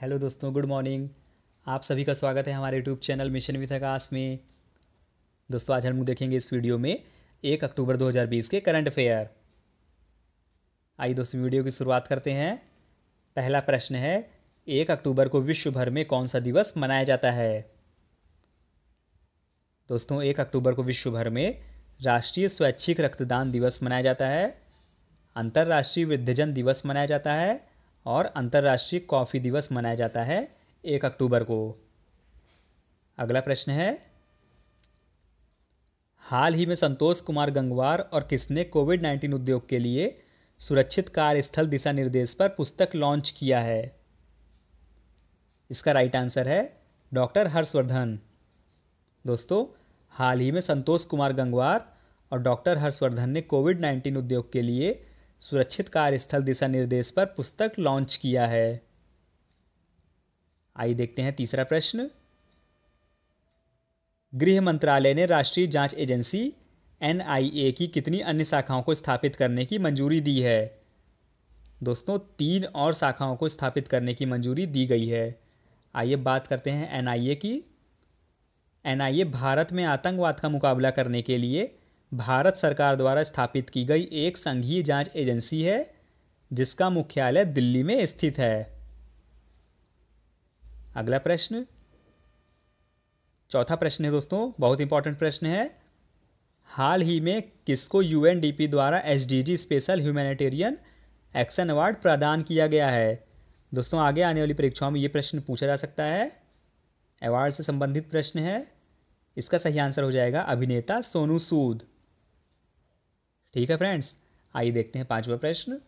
hello दोस्तों good morning आप सभी का स्वागत है हमारे YouTube channel mission with Akash में दोस्तों आज हम देखेंगे इस वीडियो में एक अक्टूबर 2020 के करंट अफेयर आइए दोस्तों वीडियो की शुरुआत करते हैं पहला प्रश्न है एक अक्टूबर को विश्व भर में कौन सा दिवस मनाया जाता है दोस्तों एक अक्टूबर को विश्व भर में राष्ट्रीय स्वैच्छिक रक्तदान दिवस मनाया जाता है अंतर्राष्ट्रीय वृद्धजन दिवस मनाया जाता है और अंतर्राष्ट्रीय कॉफ़ी दिवस मनाया जाता है एक अक्टूबर को अगला प्रश्न है हाल ही में संतोष कुमार गंगवार और किसने कोविड नाइन्टीन उद्योग के लिए सुरक्षित कार्यस्थल दिशा निर्देश पर पुस्तक लॉन्च किया है इसका राइट आंसर है डॉक्टर हर्षवर्धन दोस्तों हाल ही में संतोष कुमार गंगवार और डॉक्टर हर्षवर्धन ने कोविड नाइन्टीन उद्योग के लिए सुरक्षित कार्यस्थल दिशा निर्देश पर पुस्तक लॉन्च किया है आइए देखते हैं तीसरा प्रश्न गृह मंत्रालय ने राष्ट्रीय जांच एजेंसी एन की कितनी अन्य शाखाओं को स्थापित करने की मंजूरी दी है दोस्तों तीन और शाखाओं को स्थापित करने की मंजूरी दी गई है आइए बात करते हैं एन की एन भारत में आतंकवाद का मुकाबला करने के लिए भारत सरकार द्वारा स्थापित की गई एक संघीय जांच एजेंसी है जिसका मुख्यालय दिल्ली में स्थित है अगला प्रश्न चौथा प्रश्न है दोस्तों बहुत इंपॉर्टेंट प्रश्न है हाल ही में किसको यूएनडीपी द्वारा SDG special humanitarian action award प्रदान किया गया है दोस्तों आगे आने वाली परीक्षाओं में ये प्रश्न पूछा जा सकता है अवार्ड से संबंधित प्रश्न है इसका सही आंसर हो जाएगा अभिनेता सोनू सूद ठीक है फ्रेंड्स आइए देखते हैं पांचवा प्रश्न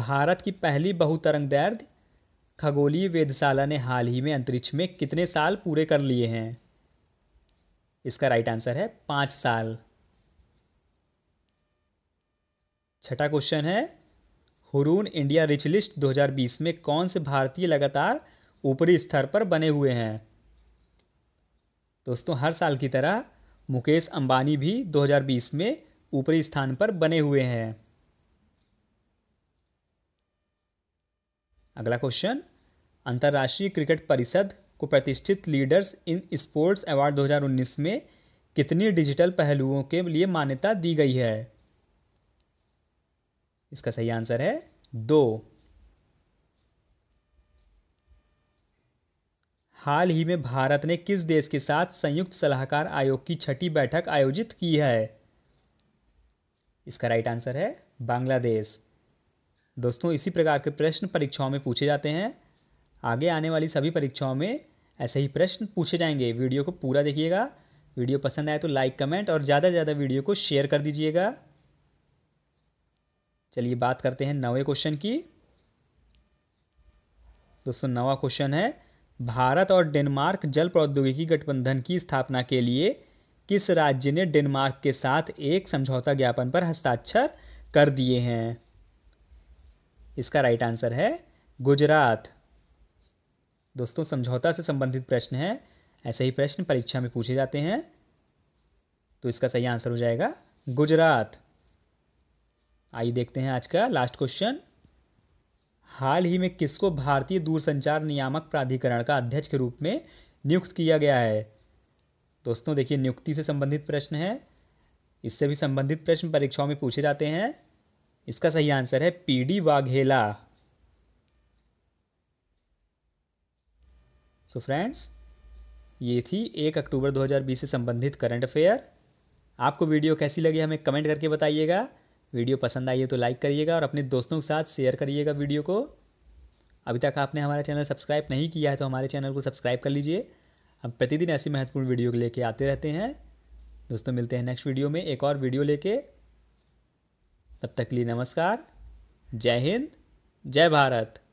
भारत की पहली बहुतरंग दैर्घ्य खगोलीय वेधशाला ने हाल ही में अंतरिक्ष में कितने साल पूरे कर लिए हैं इसका राइट आंसर है पांच साल छठा क्वेश्चन है हुरून इंडिया रिच लिस्ट 2020 में कौन से भारतीय लगातार ऊपरी स्तर पर बने हुए हैं दोस्तों हर साल की तरह मुकेश अंबानी भी 2020 में ऊपरी स्थान पर बने हुए हैं अगला क्वेश्चन अंतर्राष्ट्रीय क्रिकेट परिषद को प्रतिष्ठित लीडर्स इन स्पोर्ट्स अवार्ड 2019 में कितनी डिजिटल पहलुओं के लिए मान्यता दी गई है इसका सही आंसर है दो हाल ही में भारत ने किस देश के साथ संयुक्त सलाहकार आयोग की छठी बैठक आयोजित की है इसका राइट आंसर है बांग्लादेश दोस्तों इसी प्रकार के प्रश्न परीक्षाओं में पूछे जाते हैं आगे आने वाली सभी परीक्षाओं में ऐसे ही प्रश्न पूछे जाएंगे वीडियो को पूरा देखिएगा वीडियो पसंद आए तो लाइक कमेंट और ज़्यादा से ज़्यादा वीडियो को शेयर कर दीजिएगा चलिए बात करते हैं नवे क्वेश्चन की दोस्तों नवा क्वेश्चन है भारत और डेनमार्क जल प्रौद्योगिकी गठबंधन की स्थापना के लिए किस राज्य ने डेनमार्क के साथ एक समझौता ज्ञापन पर हस्ताक्षर कर दिए हैं इसका राइट आंसर है गुजरात दोस्तों समझौता से संबंधित प्रश्न है ऐसे ही प्रश्न परीक्षा में पूछे जाते हैं तो इसका सही आंसर हो जाएगा गुजरात आइए देखते हैं आज का लास्ट क्वेश्चन हाल ही में किसको भारतीय दूरसंचार नियामक प्राधिकरण का अध्यक्ष के रूप में नियुक्त किया गया है दोस्तों देखिए नियुक्ति से संबंधित प्रश्न है इससे भी संबंधित प्रश्न परीक्षाओं में पूछे जाते हैं इसका सही आंसर है P D Vaghela so friends ये थी एक अक्टूबर 2020 से संबंधित करंट अफेयर आपको वीडियो कैसी लगी हमें कमेंट करके बताइएगा वीडियो पसंद आई है तो लाइक करिएगा और अपने दोस्तों के साथ शेयर करिएगा वीडियो को अभी तक आपने हमारा चैनल सब्सक्राइब नहीं किया है तो हमारे चैनल को सब्सक्राइब कर लीजिए हम प्रतिदिन ऐसी महत्वपूर्ण वीडियो लेके आते रहते हैं दोस्तों मिलते हैं नेक्स्ट वीडियो में एक और वीडियो लेके तब तक के लिए नमस्कार जय हिंद जय भारत